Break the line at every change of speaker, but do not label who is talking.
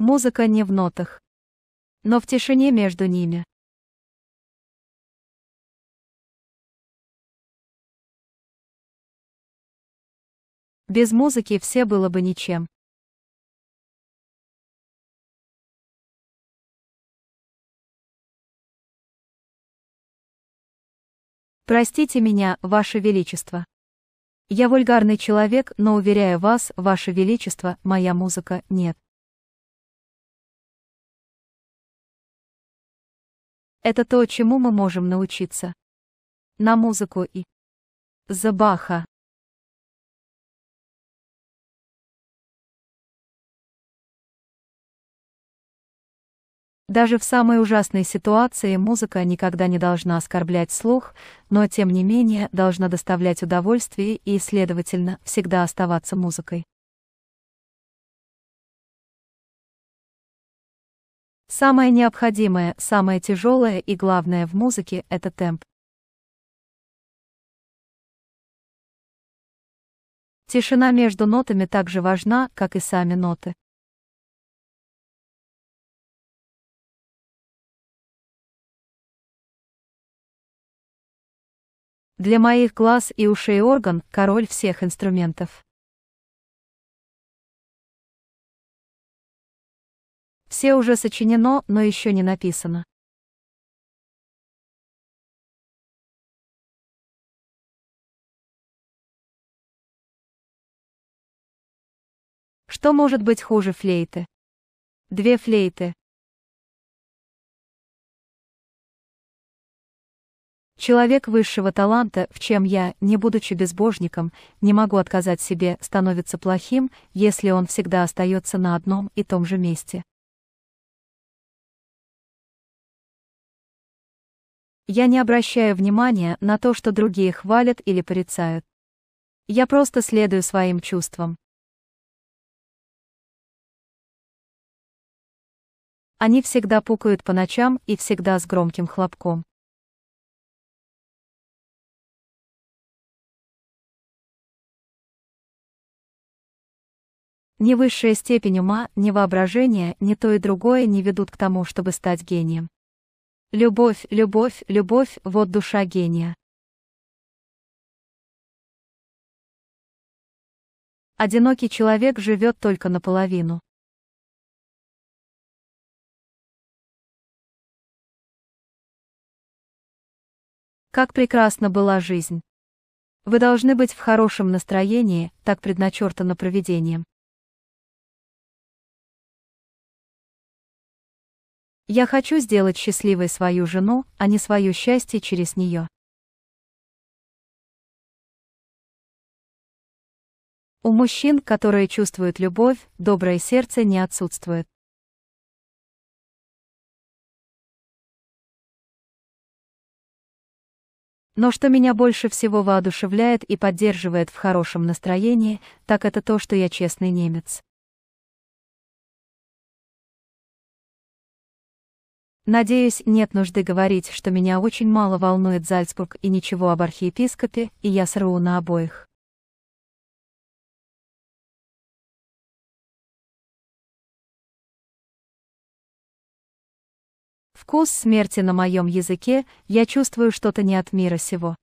Музыка не в нотах, но в тишине между ними. Без музыки все было бы ничем. Простите меня, Ваше Величество. Я вульгарный человек, но уверяю вас, Ваше Величество, моя музыка нет. Это то, чему мы можем научиться. На музыку и Забаха.
Даже в самой ужасной ситуации музыка никогда не должна оскорблять слух, но тем не менее должна доставлять удовольствие и, следовательно, всегда оставаться музыкой.
Самое необходимое, самое тяжелое и главное в музыке – это темп. Тишина между нотами так же важна, как и сами ноты. Для моих глаз и ушей орган – король всех инструментов. Все уже сочинено, но еще не написано. Что может быть хуже флейты? Две флейты.
Человек высшего таланта, в чем я, не будучи безбожником, не могу отказать себе, становится плохим, если он всегда остается на одном и том же месте.
Я не обращаю внимания на то, что другие хвалят или порицают. Я просто следую своим чувствам. Они всегда пукают по ночам и всегда с громким хлопком. Ни
высшая степень ума, ни воображение, ни то и другое не ведут к тому, чтобы стать гением. Любовь, любовь, любовь, вот душа гения.
Одинокий человек живет только наполовину. Как прекрасна была жизнь. Вы должны быть в хорошем настроении, так предначертано проведением. Я хочу сделать счастливой свою жену, а не свое счастье через нее. У мужчин, которые чувствуют любовь, доброе сердце не отсутствует.
Но что меня больше всего воодушевляет и поддерживает в хорошем настроении, так это то, что я честный немец. Надеюсь, нет нужды говорить, что меня очень мало волнует Зальцбург и ничего об архиепископе, и я сру на обоих.
Вкус смерти на моем языке, я чувствую что-то не от мира сего.